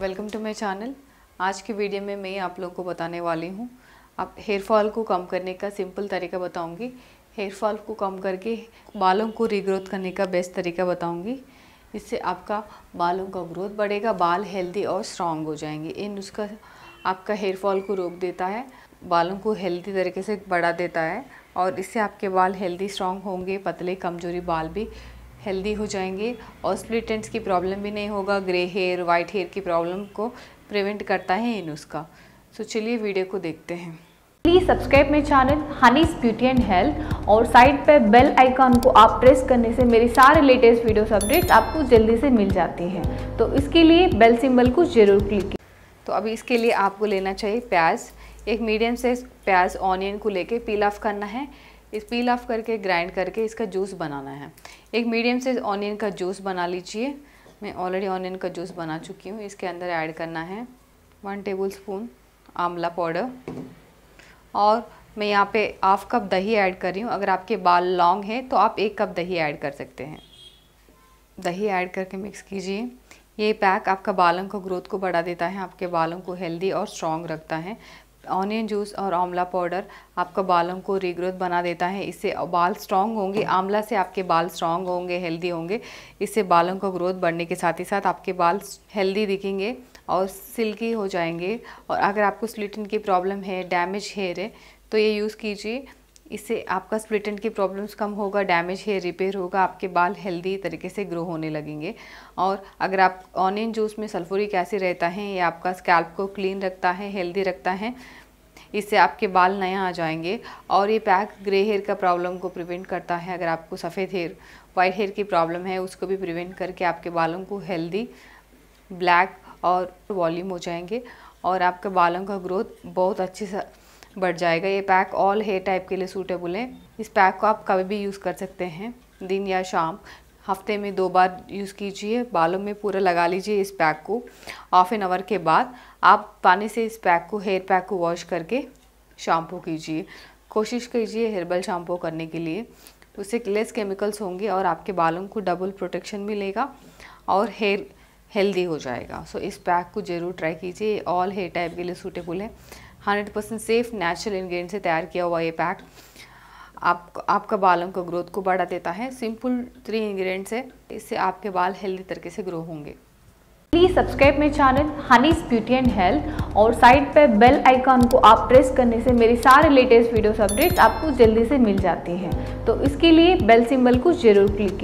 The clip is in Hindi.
वेलकम टू माई चैनल आज की वीडियो में मैं आप लोगों को बताने वाली हूँ आप हेयर फॉल को कम करने का सिंपल तरीका बताऊँगी हेयर फॉल को कम करके बालों को रीग्रोथ करने का बेस्ट तरीका बताऊँगी इससे आपका बालों का ग्रोथ बढ़ेगा बाल हेल्दी और स्ट्रांग हो जाएंगे इन नुस्खा आपका हेयर फॉल को रोक देता है बालों को हेल्दी तरीके से बढ़ा देता है और इससे आपके बाल हेल्दी स्ट्रांग होंगे पतले कमजोरी बाल भी हेल्दी हो जाएंगे और स्प्लिटेंट्स की प्रॉब्लम भी नहीं होगा ग्रे हेयर वाइट हेयर की प्रॉब्लम को प्रिवेंट करता है ये नुस्खा सो चलिए वीडियो को देखते हैं प्लीज़ सब्सक्राइब मेरे channel Honey's Beauty and Health और साइड पर बेल आइकॉन को आप प्रेस करने से मेरे सारे लेटेस्ट वीडियोस अपडेट्स आपको जल्दी से मिल जाती हैं तो इसके लिए बेल सिंबल को ज़रूर क्लिक तो अभी इसके लिए आपको लेना चाहिए प्याज एक मीडियम साइज प्याज ऑनियन को लेके पील ऑफ करना है इस पील ऑफ करके ग्राइंड करके इसका जूस बनाना है एक मीडियम से ऑनियन का जूस बना लीजिए मैं ऑलरेडी ऑनियन का जूस बना चुकी हूँ इसके अंदर ऐड करना है वन टेबल स्पून आंवला पाउडर और मैं यहाँ पे हाफ कप दही ऐड कर रही हूँ अगर आपके बाल लॉन्ग हैं तो आप एक कप दही ऐड कर सकते हैं दही ऐड करके मिक्स कीजिए ये पैक आपका बालों को ग्रोथ को बढ़ा देता है आपके बालों को हेल्दी और स्ट्रॉन्ग रखता है ऑनियन जूस और आंवला पाउडर आपका बालों को रीग्रोथ बना देता है इससे बाल स्ट्रांग होंगे आंवला से आपके बाल स्ट्रांग होंगे हेल्दी होंगे इससे बालों का ग्रोथ बढ़ने के साथ ही साथ आपके बाल हेल्दी दिखेंगे और सिल्की हो जाएंगे और अगर आपको स्लिटिन की प्रॉब्लम है डैमेज हेयर है तो ये यूज़ कीजिए इससे आपका स्प्लिटन की प्रॉब्लम्स कम होगा डैमेज हेयर रिपेयर होगा आपके बाल हेल्दी तरीके से ग्रो होने लगेंगे और अगर आप ऑनियन जूस में सल्फोरिक एसिड रहता है ये आपका स्कैल्प को क्लीन रखता है हेल्दी रखता है इससे आपके बाल नए आ जाएंगे और ये पैक ग्रे हेयर का प्रॉब्लम को प्रिवेंट करता है अगर आपको सफ़ेद हेयर वाइट हेयर की प्रॉब्लम है उसको भी प्रिवेंट करके आपके बालों को हेल्दी ब्लैक और वॉल्यूम हो जाएंगे और आपके बालों का ग्रोथ बहुत अच्छी बढ़ जाएगा ये पैक ऑल हेयर टाइप के लिए सूटेबल है इस पैक को आप कभी भी यूज़ कर सकते हैं दिन या शाम हफ्ते में दो बार यूज़ कीजिए बालों में पूरा लगा लीजिए इस पैक को हाफ एन आवर के बाद आप पानी से इस पैक को हेयर पैक को वॉश करके शैम्पू कीजिए कोशिश कीजिए हेयरबल शैम्पू करने के लिए उससे लेस केमिकल्स होंगे और आपके बालों को डबल प्रोटेक्शन मिलेगा और हेयर हेल्दी हो जाएगा सो so, इस पैक को ज़रूर ट्राई कीजिए ऑल हेयर टाइप के लिए सूटेबल है hundred percent safe natural ingredient से तैयार किया हुआ ये पैक आप आपका बालों का ग्रोथ को बढ़ा देता है सिंपल थ्री इन्ग्रीडियंट है इससे आपके बाल हेल्दी तरीके से ग्रो होंगे प्लीज़ सब्सक्राइब मेरे channel Honey's Beauty and Health और साइड पर बेल आइकॉन को आप प्रेस करने से मेरे सारे लेटेस्ट वीडियोस अपडेट्स आपको जल्दी से मिल जाती हैं तो इसके लिए बेल सिंबल को जरूर क्लिक